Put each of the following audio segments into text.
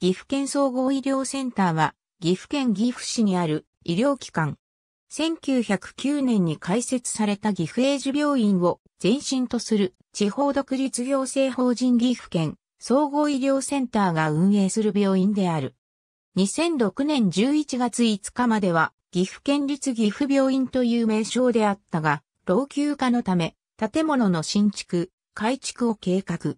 岐阜県総合医療センターは、岐阜県岐阜市にある医療機関。1909年に開設された岐阜英寿病院を前身とする地方独立行政法人岐阜県総合医療センターが運営する病院である。2006年11月5日までは岐阜県立岐阜病院という名称であったが、老朽化のため建物の新築、改築を計画。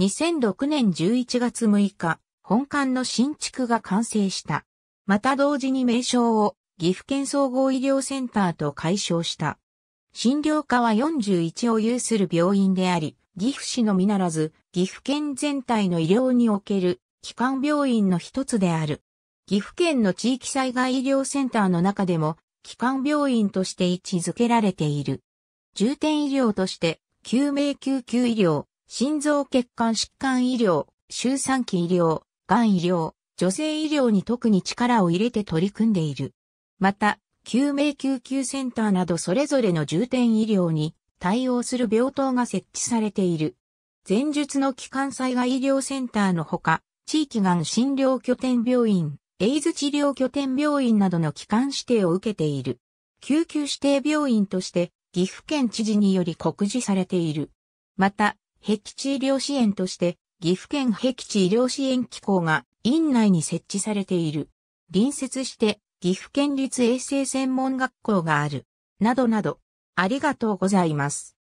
2006年11月6日、本館の新築が完成した。また同時に名称を岐阜県総合医療センターと解消した。診療科は41を有する病院であり、岐阜市のみならず、岐阜県全体の医療における、基幹病院の一つである。岐阜県の地域災害医療センターの中でも、基幹病院として位置づけられている。重点医療として、救命救急医療、心臓血管疾患医療、周産期医療、がん医療、女性医療に特に力を入れて取り組んでいる。また、救命救急センターなどそれぞれの重点医療に対応する病棟が設置されている。前述の基幹災害医療センターのほか、地域がん診療拠点病院、エイズ治療拠点病院などの基幹指定を受けている。救急指定病院として、岐阜県知事により告示されている。また、壁地医療支援として、岐阜県僻地医療支援機構が院内に設置されている。隣接して岐阜県立衛生専門学校がある。などなど、ありがとうございます。